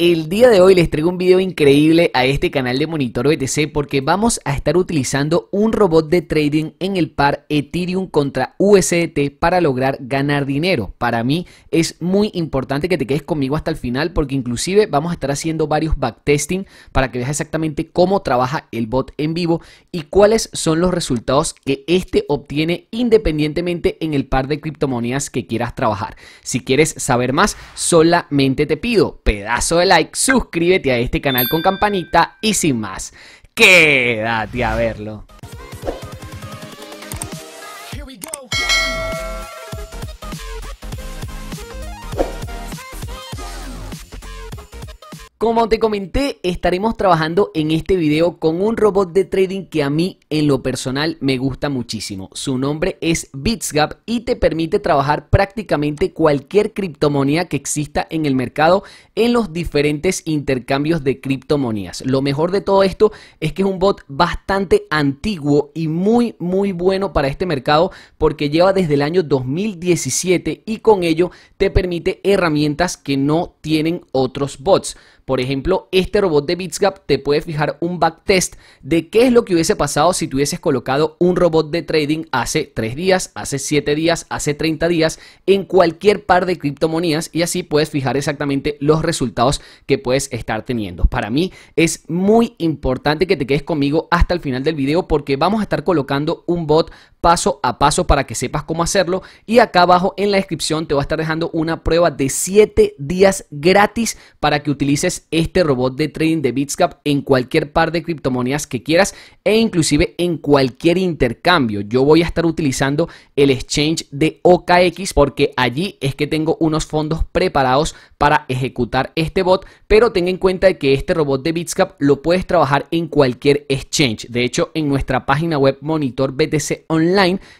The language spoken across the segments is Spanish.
El día de hoy les traigo un video increíble a este canal de Monitor BTC porque vamos a estar utilizando un robot de trading en el par Ethereum contra USDT para lograr ganar dinero. Para mí es muy importante que te quedes conmigo hasta el final porque inclusive vamos a estar haciendo varios backtesting para que veas exactamente cómo trabaja el bot en vivo y cuáles son los resultados que este obtiene independientemente en el par de criptomonedas que quieras trabajar. Si quieres saber más, solamente te pido pedazo de like, suscríbete a este canal con campanita y sin más, quédate a verlo. Como te comenté, estaremos trabajando en este video con un robot de trading que a mí en lo personal me gusta muchísimo. Su nombre es BitsGap y te permite trabajar prácticamente cualquier criptomoneda que exista en el mercado en los diferentes intercambios de criptomonías. Lo mejor de todo esto es que es un bot bastante antiguo y muy muy bueno para este mercado porque lleva desde el año 2017 y con ello te permite herramientas que no tienen otros bots. Por ejemplo, este robot de Bitsgap te puede fijar un backtest de qué es lo que hubiese pasado si tuvieses hubieses colocado un robot de trading hace 3 días, hace 7 días, hace 30 días en cualquier par de criptomonías y así puedes fijar exactamente los resultados que puedes estar teniendo. Para mí es muy importante que te quedes conmigo hasta el final del video porque vamos a estar colocando un bot paso a paso para que sepas cómo hacerlo. Y acá abajo en la descripción te voy a estar dejando una prueba de 7 días gratis para que utilices este robot de trading de Bitscap en cualquier par de criptomonedas que quieras e inclusive en cualquier intercambio. Yo voy a estar utilizando el exchange de OKX porque allí es que tengo unos fondos preparados para ejecutar este bot, pero ten en cuenta que este robot de Bitscap lo puedes trabajar en cualquier exchange. De hecho, en nuestra página web Monitor BTC Online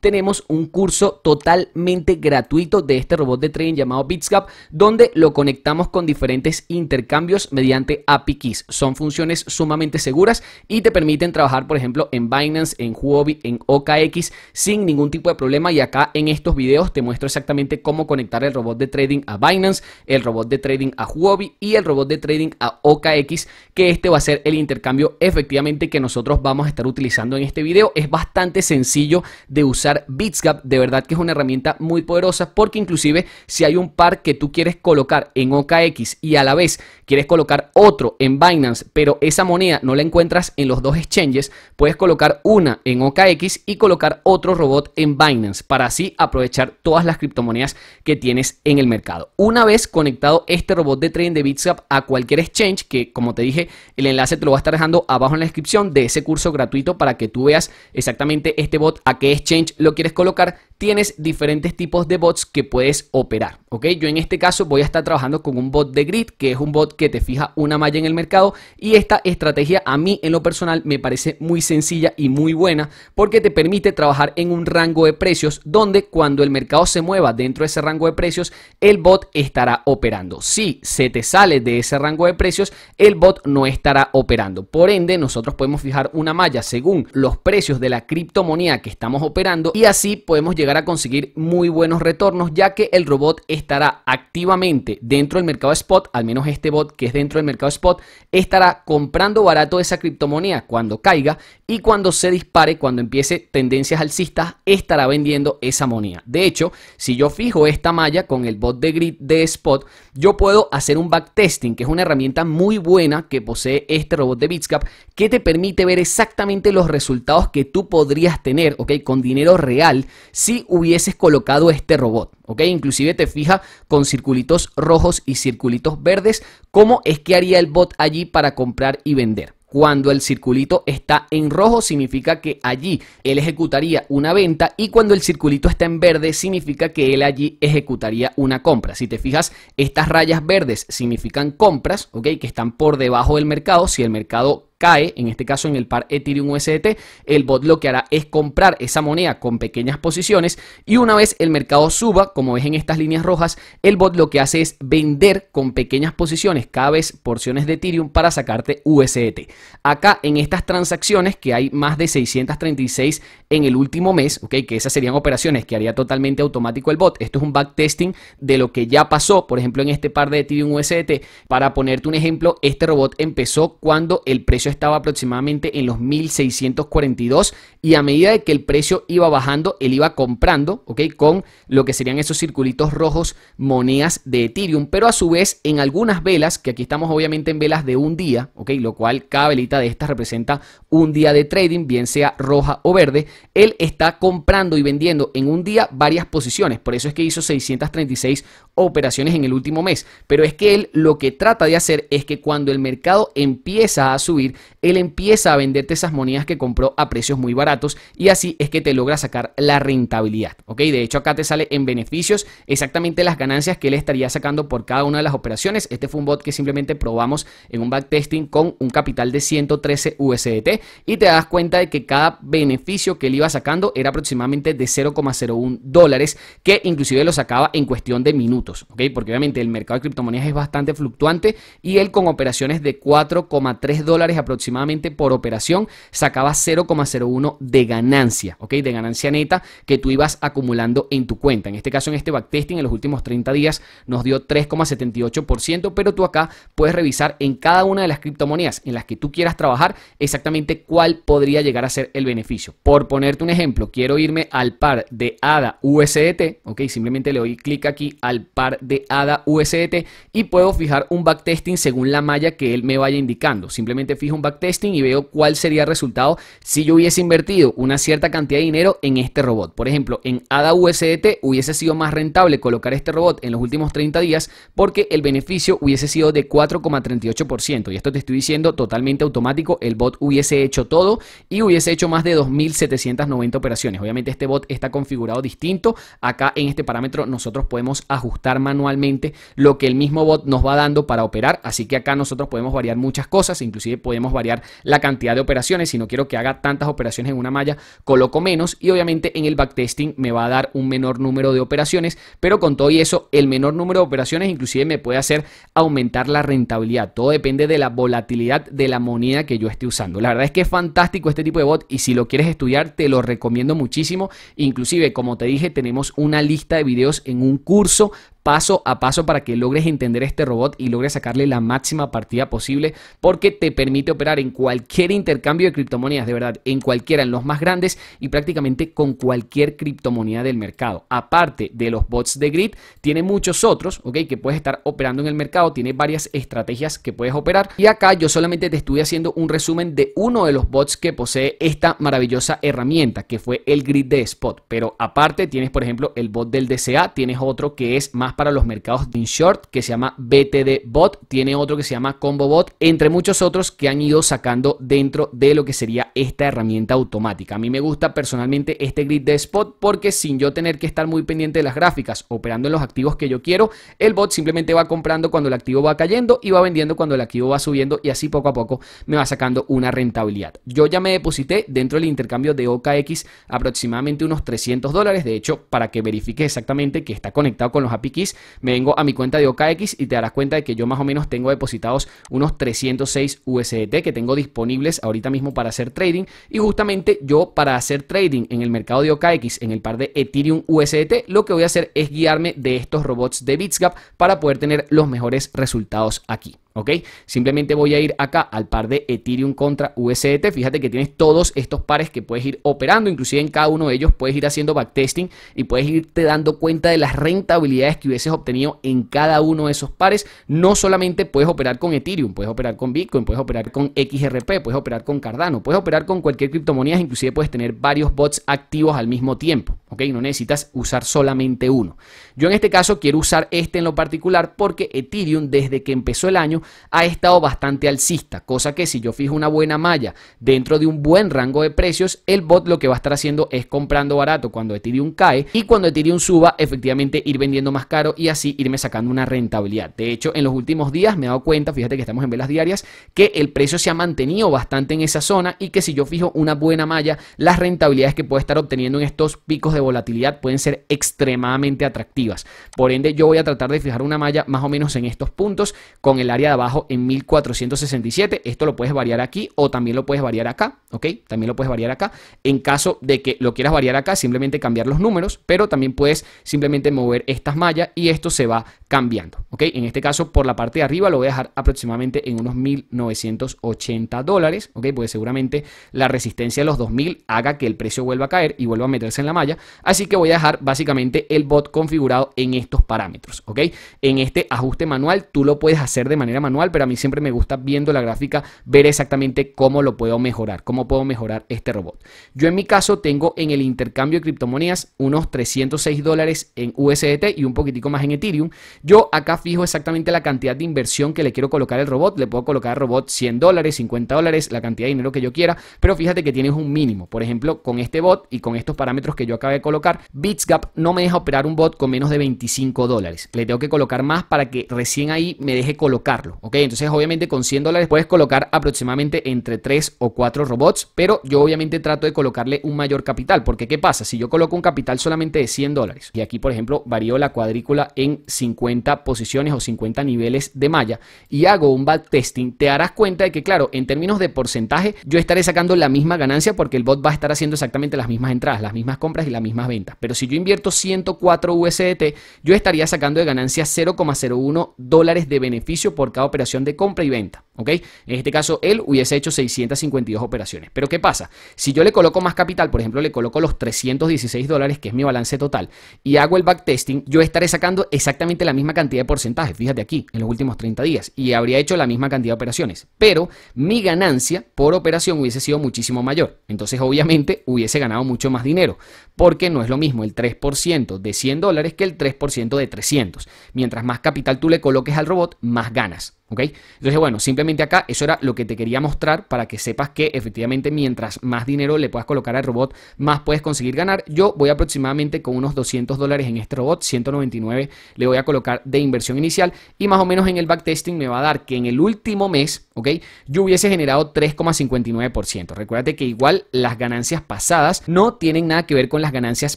tenemos un curso totalmente gratuito de este robot de trading llamado Bitscap, donde lo conectamos con diferentes intercambios mediante API keys. Son funciones sumamente seguras y te permiten trabajar, por ejemplo, en Binance, en Huobi, en OKX sin ningún tipo de problema. Y acá en estos videos te muestro exactamente cómo conectar el robot de trading a Binance, el robot de trading a Huobi y el robot de trading a OKX, que este va a ser el intercambio efectivamente que nosotros vamos a estar utilizando en este video. Es bastante sencillo de usar Bitsgap. De verdad que es una herramienta muy poderosa porque inclusive si hay un par que tú quieres colocar en OKX y a la vez quieres colocar otro en Binance, pero esa moneda no la encuentras en los dos exchanges, puedes colocar una en OKX y colocar otro robot en Binance para así aprovechar todas las criptomonedas que tienes en el mercado. Una vez conectado este robot de trading de Bitsgap a cualquier exchange, que como te dije, el enlace te lo va a estar dejando abajo en la descripción de ese curso gratuito para que tú veas exactamente este bot a qué exchange lo quieres colocar, tienes diferentes tipos de bots que puedes operar. ¿ok? Yo en este caso voy a estar trabajando con un bot de grid, que es un bot que te fija una malla en el mercado y esta estrategia a mí en lo personal me parece muy sencilla y muy buena porque te permite trabajar en un rango de precios donde cuando el mercado se mueva dentro de ese rango de precios, el bot estará operando. Si se te sale de ese rango de precios, el bot no estará operando. Por ende, nosotros podemos fijar una malla según los precios de la criptomoneda que está operando y así podemos llegar a conseguir muy buenos retornos ya que el robot estará activamente dentro del mercado spot, al menos este bot que es dentro del mercado spot, estará comprando barato esa criptomoneda cuando caiga y cuando se dispare, cuando empiece tendencias alcistas, estará vendiendo esa moneda. De hecho, si yo fijo esta malla con el bot de grid de spot, yo puedo hacer un backtesting, que es una herramienta muy buena que posee este robot de Bitscap que te permite ver exactamente los resultados que tú podrías tener, ¿ok? con dinero real si hubieses colocado este robot. ¿ok? Inclusive te fija con circulitos rojos y circulitos verdes cómo es que haría el bot allí para comprar y vender. Cuando el circulito está en rojo significa que allí él ejecutaría una venta y cuando el circulito está en verde significa que él allí ejecutaría una compra. Si te fijas, estas rayas verdes significan compras, ¿ok? Que están por debajo del mercado. Si el mercado cae, en este caso en el par Ethereum USDT, el bot lo que hará es comprar esa moneda con pequeñas posiciones y una vez el mercado suba, como ves en estas líneas rojas, el bot lo que hace es vender con pequeñas posiciones, cada vez porciones de Ethereum para sacarte USDT. Acá en estas transacciones que hay más de 636 en el último mes, ok, que esas serían operaciones que haría totalmente automático el bot. Esto es un backtesting de lo que ya pasó, por ejemplo, en este par de Ethereum USDT. Para ponerte un ejemplo, este robot empezó cuando el precio estaba aproximadamente en los 1642 y a medida de que el precio iba bajando, él iba comprando, ¿ok? Con lo que serían esos circulitos rojos, monedas de Ethereum, pero a su vez en algunas velas, que aquí estamos obviamente en velas de un día, ¿ok? Lo cual cada velita de estas representa un día de trading, bien sea roja o verde, él está comprando y vendiendo en un día varias posiciones, por eso es que hizo 636 operaciones en el último mes, pero es que él lo que trata de hacer es que cuando el mercado empieza a subir, él empieza a venderte esas monedas que compró a precios muy baratos y así es que te logra sacar la rentabilidad. ¿ok? De hecho, acá te sale en beneficios exactamente las ganancias que él estaría sacando por cada una de las operaciones. Este fue un bot que simplemente probamos en un backtesting con un capital de 113 USDT y te das cuenta de que cada beneficio que él iba sacando era aproximadamente de 0,01 dólares que inclusive lo sacaba en cuestión de minutos. ¿ok? Porque obviamente el mercado de criptomonedas es bastante fluctuante y él con operaciones de 4,3 dólares a aproximadamente por operación sacaba 0,01 de ganancia, ¿ok? De ganancia neta que tú ibas acumulando en tu cuenta. En este caso, en este backtesting, en los últimos 30 días nos dio 3,78%, pero tú acá puedes revisar en cada una de las criptomonedas en las que tú quieras trabajar exactamente cuál podría llegar a ser el beneficio. Por ponerte un ejemplo, quiero irme al par de ADA USDT, ¿ok? Simplemente le doy clic aquí al par de ADA USDT y puedo fijar un backtesting según la malla que él me vaya indicando. Simplemente fijo backtesting y veo cuál sería el resultado si yo hubiese invertido una cierta cantidad de dinero en este robot. Por ejemplo, en ADA USDT hubiese sido más rentable colocar este robot en los últimos 30 días porque el beneficio hubiese sido de 4,38%. Y esto te estoy diciendo totalmente automático. El bot hubiese hecho todo y hubiese hecho más de 2.790 operaciones. Obviamente este bot está configurado distinto. Acá en este parámetro nosotros podemos ajustar manualmente lo que el mismo bot nos va dando para operar. Así que acá nosotros podemos variar muchas cosas. Inclusive podemos variar la cantidad de operaciones. Si no quiero que haga tantas operaciones en una malla, coloco menos y obviamente en el backtesting me va a dar un menor número de operaciones, pero con todo y eso, el menor número de operaciones inclusive me puede hacer aumentar la rentabilidad. Todo depende de la volatilidad de la moneda que yo esté usando. La verdad es que es fantástico este tipo de bot y si lo quieres estudiar, te lo recomiendo muchísimo. Inclusive, como te dije, tenemos una lista de videos en un curso paso a paso para que logres entender este robot y logres sacarle la máxima partida posible porque te permite operar en cualquier intercambio de criptomonedas, de verdad, en cualquiera, en los más grandes y prácticamente con cualquier criptomoneda del mercado. Aparte de los bots de grid, tiene muchos otros, ¿ok? Que puedes estar operando en el mercado, tiene varias estrategias que puedes operar y acá yo solamente te estuve haciendo un resumen de uno de los bots que posee esta maravillosa herramienta que fue el grid de spot, pero aparte tienes por ejemplo el bot del DCA, tienes otro que es más para los mercados de short que se llama BTD Bot, tiene otro que se llama Combo Bot, entre muchos otros que han ido sacando dentro de lo que sería esta herramienta automática. A mí me gusta personalmente este grid de spot porque sin yo tener que estar muy pendiente de las gráficas, operando en los activos que yo quiero, el bot simplemente va comprando cuando el activo va cayendo y va vendiendo cuando el activo va subiendo y así poco a poco me va sacando una rentabilidad. Yo ya me deposité dentro del intercambio de OKX aproximadamente unos 300 dólares, de hecho, para que verifique exactamente que está conectado con los API me vengo a mi cuenta de OKX y te darás cuenta de que yo más o menos tengo depositados unos 306 USDT que tengo disponibles ahorita mismo para hacer trading. Y justamente yo para hacer trading en el mercado de OKX, en el par de Ethereum USDT, lo que voy a hacer es guiarme de estos robots de Bitsgap para poder tener los mejores resultados aquí. ¿ok? Simplemente voy a ir acá al par de Ethereum contra USDT. Fíjate que tienes todos estos pares que puedes ir operando, inclusive en cada uno de ellos puedes ir haciendo backtesting y puedes irte dando cuenta de las rentabilidades que hubieses obtenido en cada uno de esos pares. No solamente puedes operar con Ethereum, puedes operar con Bitcoin, puedes operar con XRP, puedes operar con Cardano, puedes operar con cualquier criptomoneda, inclusive puedes tener varios bots activos al mismo tiempo, ¿ok? No necesitas usar solamente uno. Yo en este caso quiero usar este en lo particular porque Ethereum desde que empezó el año ha estado bastante alcista, cosa que si yo fijo una buena malla dentro de un buen rango de precios, el bot lo que va a estar haciendo es comprando barato cuando Ethereum cae y cuando Ethereum suba, efectivamente ir vendiendo más caro y así irme sacando una rentabilidad. De hecho, en los últimos días me he dado cuenta, fíjate que estamos en velas diarias, que el precio se ha mantenido bastante en esa zona y que si yo fijo una buena malla, las rentabilidades que puede estar obteniendo en estos picos de volatilidad pueden ser extremadamente atractivas. Por ende, yo voy a tratar de fijar una malla más o menos en estos puntos con el área de abajo en 1467. Esto lo puedes variar aquí o también lo puedes variar acá, ¿ok? También lo puedes variar acá. En caso de que lo quieras variar acá, simplemente cambiar los números, pero también puedes simplemente mover estas mallas y esto se va cambiando, ¿ok? En este caso, por la parte de arriba lo voy a dejar aproximadamente en unos 1980 dólares, ¿ok? Porque seguramente la resistencia de los 2000 haga que el precio vuelva a caer y vuelva a meterse en la malla. Así que voy a dejar básicamente el bot configurado en estos parámetros, ¿ok? En este ajuste manual tú lo puedes hacer de manera manual, pero a mí siempre me gusta viendo la gráfica ver exactamente cómo lo puedo mejorar, cómo puedo mejorar este robot. Yo en mi caso tengo en el intercambio de criptomonedas unos 306 dólares en USDT y un poquitico más en Ethereum. Yo acá fijo exactamente la cantidad de inversión que le quiero colocar al robot. Le puedo colocar robot 100 dólares, 50 dólares, la cantidad de dinero que yo quiera, pero fíjate que tienes un mínimo. Por ejemplo, con este bot y con estos parámetros que yo acabé de colocar, Bitsgap no me deja operar un bot con menos de 25 dólares. Le tengo que colocar más para que recién ahí me deje colocar Ok, entonces obviamente con 100 dólares puedes colocar aproximadamente entre 3 o 4 robots, pero yo obviamente trato de colocarle un mayor capital, porque ¿qué pasa? Si yo coloco un capital solamente de 100 dólares, y aquí por ejemplo varío la cuadrícula en 50 posiciones o 50 niveles de malla, y hago un testing te darás cuenta de que claro, en términos de porcentaje, yo estaré sacando la misma ganancia porque el bot va a estar haciendo exactamente las mismas entradas, las mismas compras y las mismas ventas. Pero si yo invierto 104 USDT, yo estaría sacando de ganancia 0,01 dólares de beneficio por operación de compra y venta. ¿ok? En este caso, él hubiese hecho 652 operaciones. Pero ¿qué pasa? Si yo le coloco más capital, por ejemplo, le coloco los 316 dólares, que es mi balance total, y hago el backtesting, yo estaré sacando exactamente la misma cantidad de porcentajes, fíjate aquí, en los últimos 30 días, y habría hecho la misma cantidad de operaciones. Pero mi ganancia por operación hubiese sido muchísimo mayor. Entonces, obviamente, hubiese ganado mucho más dinero, porque no es lo mismo el 3% de 100 dólares que el 3% de 300. Mientras más capital tú le coloques al robot, más ganas. Thanks. ¿Ok? Entonces, bueno, simplemente acá eso era lo que te quería mostrar para que sepas que efectivamente mientras más dinero le puedas colocar al robot, más puedes conseguir ganar. Yo voy aproximadamente con unos 200 dólares en este robot, 199 le voy a colocar de inversión inicial y más o menos en el backtesting me va a dar que en el último mes, ¿ok? Yo hubiese generado 3,59%. Recuérdate que igual las ganancias pasadas no tienen nada que ver con las ganancias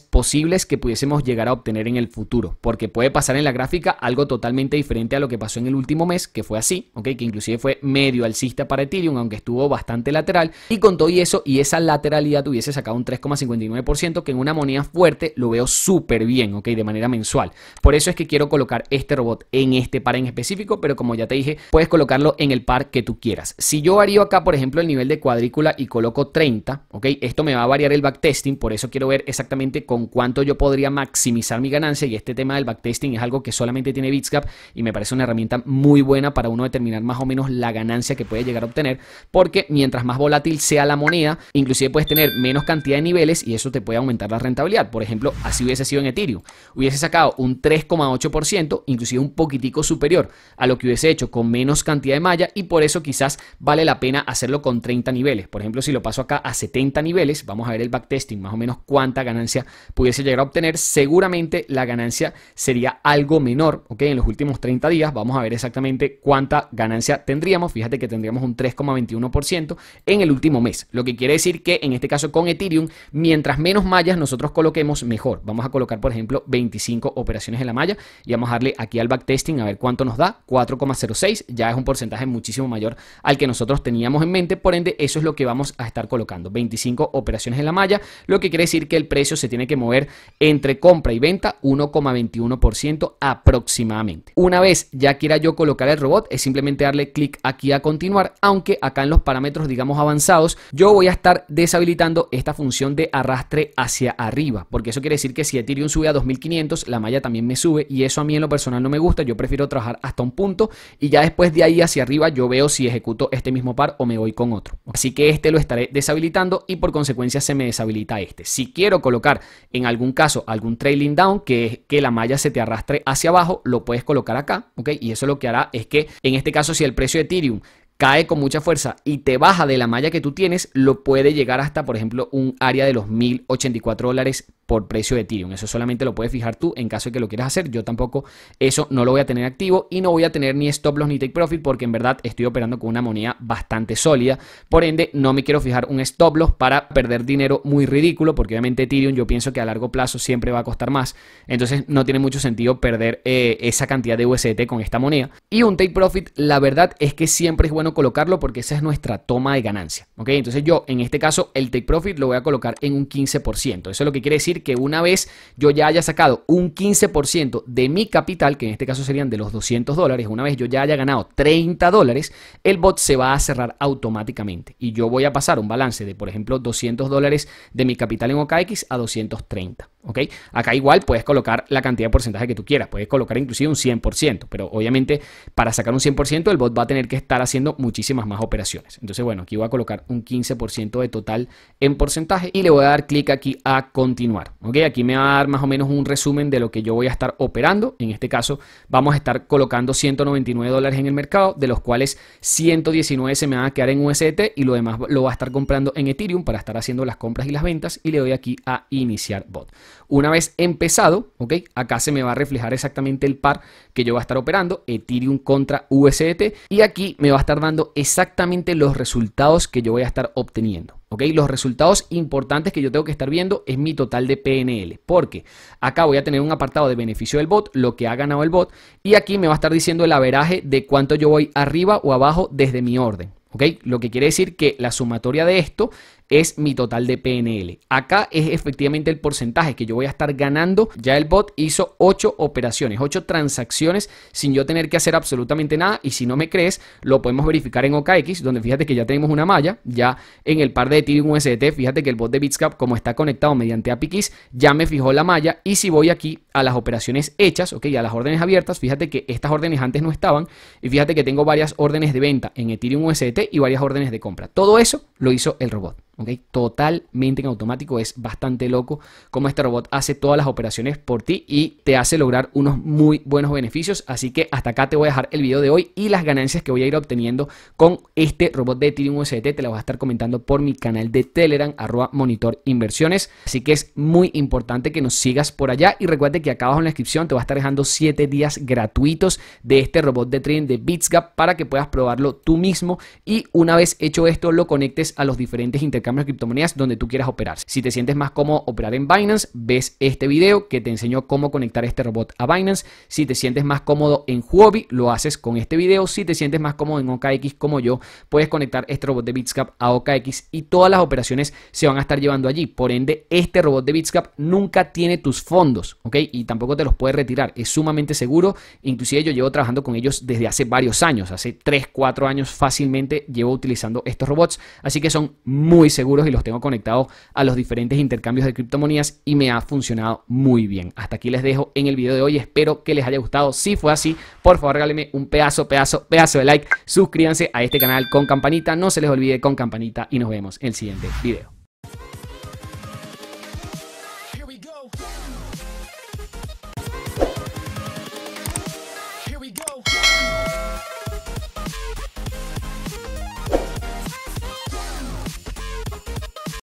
posibles que pudiésemos llegar a obtener en el futuro, porque puede pasar en la gráfica algo totalmente diferente a lo que pasó en el último mes, que fue así, ¿okay? que inclusive fue medio alcista para Ethereum, aunque estuvo bastante lateral. Y con todo y eso y esa lateralidad hubiese sacado un 3,59%, que en una moneda fuerte lo veo súper bien, ¿ok? de manera mensual. Por eso es que quiero colocar este robot en este par en específico, pero como ya te dije, puedes colocarlo en el par que tú quieras. Si yo varío acá, por ejemplo, el nivel de cuadrícula y coloco 30, ¿ok? esto me va a variar el backtesting, por eso quiero ver exactamente con cuánto yo podría maximizar mi ganancia y este tema del backtesting es algo que solamente tiene Bitscap y me parece una herramienta muy buena para uno determinar más o menos la ganancia que puede llegar a obtener, porque mientras más volátil sea la moneda, inclusive puedes tener menos cantidad de niveles y eso te puede aumentar la rentabilidad. Por ejemplo, así hubiese sido en Ethereum. Hubiese sacado un 3,8%, inclusive un poquitico superior a lo que hubiese hecho con menos cantidad de malla y por eso quizás vale la pena hacerlo con 30 niveles. Por ejemplo, si lo paso acá a 70 niveles, vamos a ver el backtesting, más o menos cuánta ganancia pudiese llegar a obtener. Seguramente la ganancia sería algo menor, ¿ok? En los últimos 30 días vamos a ver exactamente cuánto ganancia tendríamos. Fíjate que tendríamos un 3,21% en el último mes. Lo que quiere decir que en este caso con Ethereum, mientras menos mallas nosotros coloquemos, mejor. Vamos a colocar, por ejemplo, 25 operaciones en la malla y vamos a darle aquí al backtesting a ver cuánto nos da. 4,06 ya es un porcentaje muchísimo mayor al que nosotros teníamos en mente. Por ende, eso es lo que vamos a estar colocando. 25 operaciones en la malla, lo que quiere decir que el precio se tiene que mover entre compra y venta 1,21% aproximadamente. Una vez ya quiera yo colocar el robot, es simplemente darle clic aquí a continuar, aunque acá en los parámetros digamos avanzados yo voy a estar deshabilitando esta función de arrastre hacia arriba, porque eso quiere decir que si un sube a 2500, la malla también me sube y eso a mí en lo personal no me gusta, yo prefiero trabajar hasta un punto y ya después de ahí hacia arriba yo veo si ejecuto este mismo par o me voy con otro. Así que este lo estaré deshabilitando y por consecuencia se me deshabilita este. Si quiero colocar en algún caso algún trailing down, que es que la malla se te arrastre hacia abajo, lo puedes colocar acá, ¿ok? Y eso lo que hará es que en este caso, si el precio de Ethereum cae con mucha fuerza y te baja de la malla que tú tienes, lo puede llegar hasta, por ejemplo, un área de los 1084 dólares por precio de Ethereum. Eso solamente lo puedes fijar tú en caso de que lo quieras hacer. Yo tampoco eso no lo voy a tener activo y no voy a tener ni stop loss ni take profit porque en verdad estoy operando con una moneda bastante sólida. Por ende, no me quiero fijar un stop loss para perder dinero muy ridículo porque obviamente Ethereum yo pienso que a largo plazo siempre va a costar más. Entonces no tiene mucho sentido perder eh, esa cantidad de USDT con esta moneda. Y un take profit, la verdad es que siempre es bueno colocarlo porque esa es nuestra toma de ganancia. ¿ok? Entonces yo en este caso el take profit lo voy a colocar en un 15%. Eso es lo que quiere decir que una vez yo ya haya sacado un 15% de mi capital, que en este caso serían de los 200 dólares, una vez yo ya haya ganado 30 dólares, el bot se va a cerrar automáticamente y yo voy a pasar un balance de por ejemplo 200 dólares de mi capital en OKX a 230. ¿ok? Acá igual puedes colocar la cantidad de porcentaje que tú quieras, puedes colocar inclusive un 100%, pero obviamente para sacar un 100% el bot va a tener que estar haciendo muchísimas más operaciones. Entonces, bueno, aquí voy a colocar un 15% de total en porcentaje y le voy a dar clic aquí a continuar. ¿ok? Aquí me va a dar más o menos un resumen de lo que yo voy a estar operando. En este caso, vamos a estar colocando 199 dólares en el mercado, de los cuales 119 se me van a quedar en USDT y lo demás lo va a estar comprando en Ethereum para estar haciendo las compras y las ventas y le doy aquí a iniciar bot. Una vez empezado, ¿ok? Acá se me va a reflejar exactamente el par que yo va a estar operando, Ethereum contra USDT y aquí me va a estar exactamente los resultados que yo voy a estar obteniendo. ¿ok? Los resultados importantes que yo tengo que estar viendo es mi total de PNL, porque acá voy a tener un apartado de beneficio del bot, lo que ha ganado el bot, y aquí me va a estar diciendo el averaje de cuánto yo voy arriba o abajo desde mi orden. ¿ok? Lo que quiere decir que la sumatoria de esto es mi total de PNL. Acá es efectivamente el porcentaje que yo voy a estar ganando. Ya el bot hizo 8 operaciones, 8 transacciones sin yo tener que hacer absolutamente nada. Y si no me crees, lo podemos verificar en OKX, donde fíjate que ya tenemos una malla. Ya en el par de Ethereum USDT, fíjate que el bot de Bitscap, como está conectado mediante API Keys, ya me fijó la malla. Y si voy aquí a las operaciones hechas, ok, a las órdenes abiertas, fíjate que estas órdenes antes no estaban. Y fíjate que tengo varias órdenes de venta en Ethereum USDT y varias órdenes de compra. Todo eso lo hizo el robot. Totalmente en automático, es bastante loco cómo este robot hace todas las operaciones por ti y te hace lograr unos muy buenos beneficios. Así que hasta acá te voy a dejar el video de hoy y las ganancias que voy a ir obteniendo con este robot de Ethereum USDT. Te las voy a estar comentando por mi canal de Telegram, arroba monitor inversiones. Así que es muy importante que nos sigas por allá y recuerde que acá abajo en la descripción te va a estar dejando 7 días gratuitos de este robot de trading de BitsGap para que puedas probarlo tú mismo y una vez hecho esto lo conectes a los diferentes intercambios cambio de criptomonedas donde tú quieras operar. Si te sientes más cómodo operar en Binance, ves este video que te enseñó cómo conectar este robot a Binance. Si te sientes más cómodo en Huobi, lo haces con este video. Si te sientes más cómodo en OKX como yo, puedes conectar este robot de Bitscap a OKX y todas las operaciones se van a estar llevando allí. Por ende, este robot de Bitscap nunca tiene tus fondos, ¿ok? Y tampoco te los puede retirar. Es sumamente seguro. Inclusive yo llevo trabajando con ellos desde hace varios años. Hace 3, 4 años fácilmente llevo utilizando estos robots. Así que son muy seguros y los tengo conectados a los diferentes intercambios de criptomonías y me ha funcionado muy bien. Hasta aquí les dejo en el video de hoy. Espero que les haya gustado. Si fue así, por favor regálenme un pedazo, pedazo, pedazo de like. Suscríbanse a este canal con campanita. No se les olvide con campanita y nos vemos en el siguiente video.